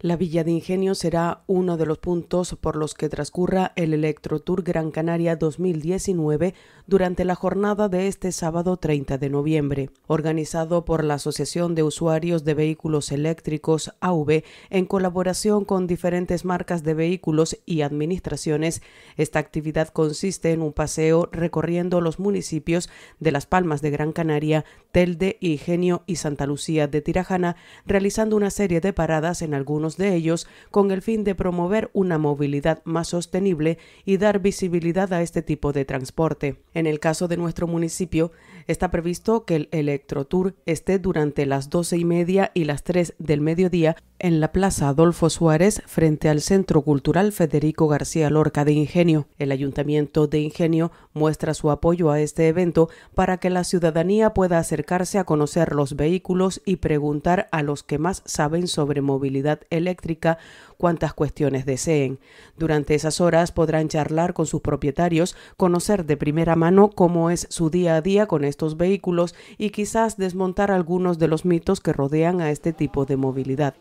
La Villa de Ingenio será uno de los puntos por los que transcurra el Tour Gran Canaria 2019 durante la jornada de este sábado 30 de noviembre, organizado por la Asociación de Usuarios de Vehículos Eléctricos AV en colaboración con diferentes marcas de vehículos y administraciones. Esta actividad consiste en un paseo recorriendo los municipios de Las Palmas de Gran Canaria, Telde, Ingenio y Santa Lucía de Tirajana, realizando una serie de paradas en algunos de ellos con el fin de promover una movilidad más sostenible y dar visibilidad a este tipo de transporte. En el caso de nuestro municipio, está previsto que el Electrotour esté durante las doce y media y las tres del mediodía en la Plaza Adolfo Suárez frente al Centro Cultural Federico García Lorca de Ingenio. El Ayuntamiento de Ingenio muestra su apoyo a este evento para que la ciudadanía pueda acercarse a conocer los vehículos y preguntar a los que más saben sobre movilidad eléctrica cuantas cuestiones deseen. Durante esas horas podrán charlar con sus propietarios, conocer de primera mano cómo es su día a día con estos vehículos y quizás desmontar algunos de los mitos que rodean a este tipo de movilidad.